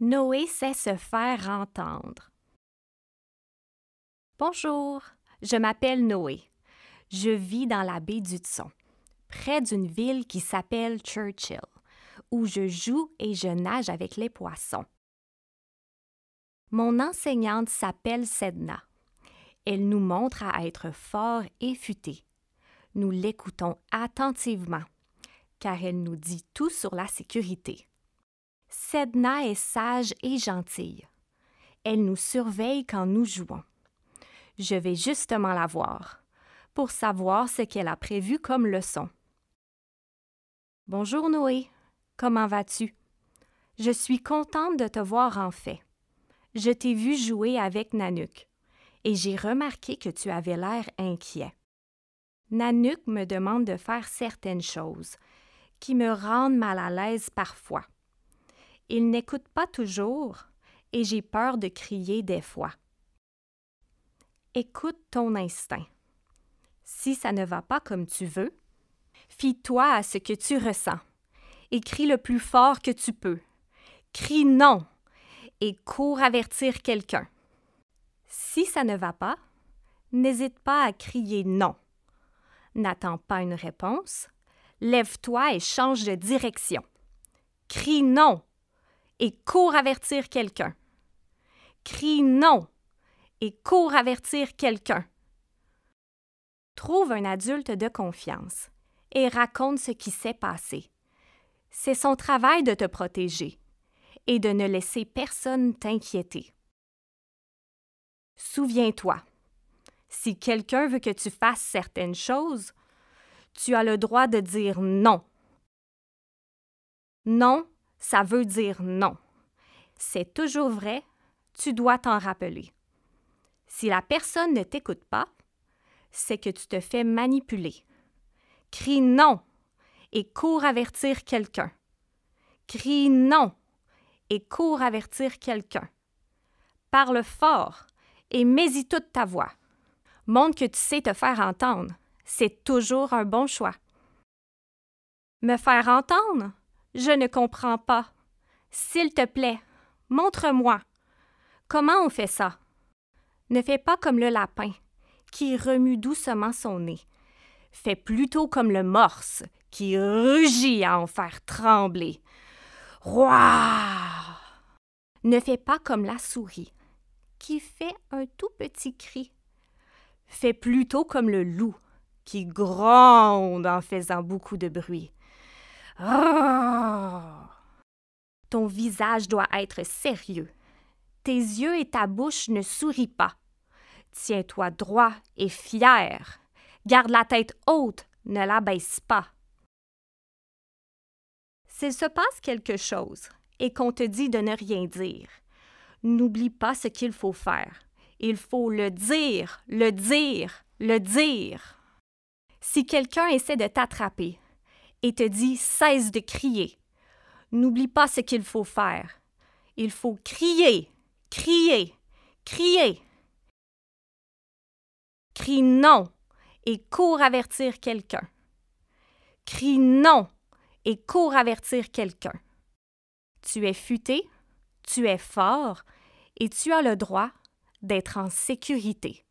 Noé sait se faire entendre. Bonjour, je m'appelle Noé. Je vis dans la baie du Tson, près d'une ville qui s'appelle Churchill, où je joue et je nage avec les poissons. Mon enseignante s'appelle Sedna. Elle nous montre à être fort et futé. Nous l'écoutons attentivement, car elle nous dit tout sur la sécurité. Sedna est sage et gentille. Elle nous surveille quand nous jouons. Je vais justement la voir pour savoir ce qu'elle a prévu comme leçon. Bonjour Noé, comment vas-tu? Je suis contente de te voir en fait. Je t'ai vu jouer avec Nanuk et j'ai remarqué que tu avais l'air inquiet. Nanuk me demande de faire certaines choses qui me rendent mal à l'aise parfois. Il n'écoute pas toujours et j'ai peur de crier des fois. Écoute ton instinct. Si ça ne va pas comme tu veux, fie-toi à ce que tu ressens et crie le plus fort que tu peux. Crie non et cours avertir quelqu'un. Si ça ne va pas, n'hésite pas à crier non. N'attends pas une réponse. Lève-toi et change de direction. Crie non et cours avertir quelqu'un. Crie non et cours avertir quelqu'un. Trouve un adulte de confiance et raconte ce qui s'est passé. C'est son travail de te protéger et de ne laisser personne t'inquiéter. Souviens-toi, si quelqu'un veut que tu fasses certaines choses, tu as le droit de dire non. Non ça veut dire non. C'est toujours vrai, tu dois t'en rappeler. Si la personne ne t'écoute pas, c'est que tu te fais manipuler. Crie non et cours avertir quelqu'un. Crie non et cours avertir quelqu'un. Parle fort et mets toute ta voix. Montre que tu sais te faire entendre. C'est toujours un bon choix. Me faire entendre, je ne comprends pas. S'il te plaît, montre-moi. Comment on fait ça? Ne fais pas comme le lapin, qui remue doucement son nez. Fais plutôt comme le morse, qui rugit à en faire trembler. Roi! Ne fais pas comme la souris, qui fait un tout petit cri. Fais plutôt comme le loup, qui gronde en faisant beaucoup de bruit. Ton visage doit être sérieux. Tes yeux et ta bouche ne sourient pas. Tiens-toi droit et fier. Garde la tête haute, ne la baisse pas. S'il se passe quelque chose et qu'on te dit de ne rien dire, n'oublie pas ce qu'il faut faire. Il faut le dire, le dire, le dire. Si quelqu'un essaie de t'attraper, et te dit cesse de crier. N'oublie pas ce qu'il faut faire. Il faut crier, crier, crier. Crie non et cours avertir quelqu'un. Crie non et cours avertir quelqu'un. Tu es futé, tu es fort et tu as le droit d'être en sécurité.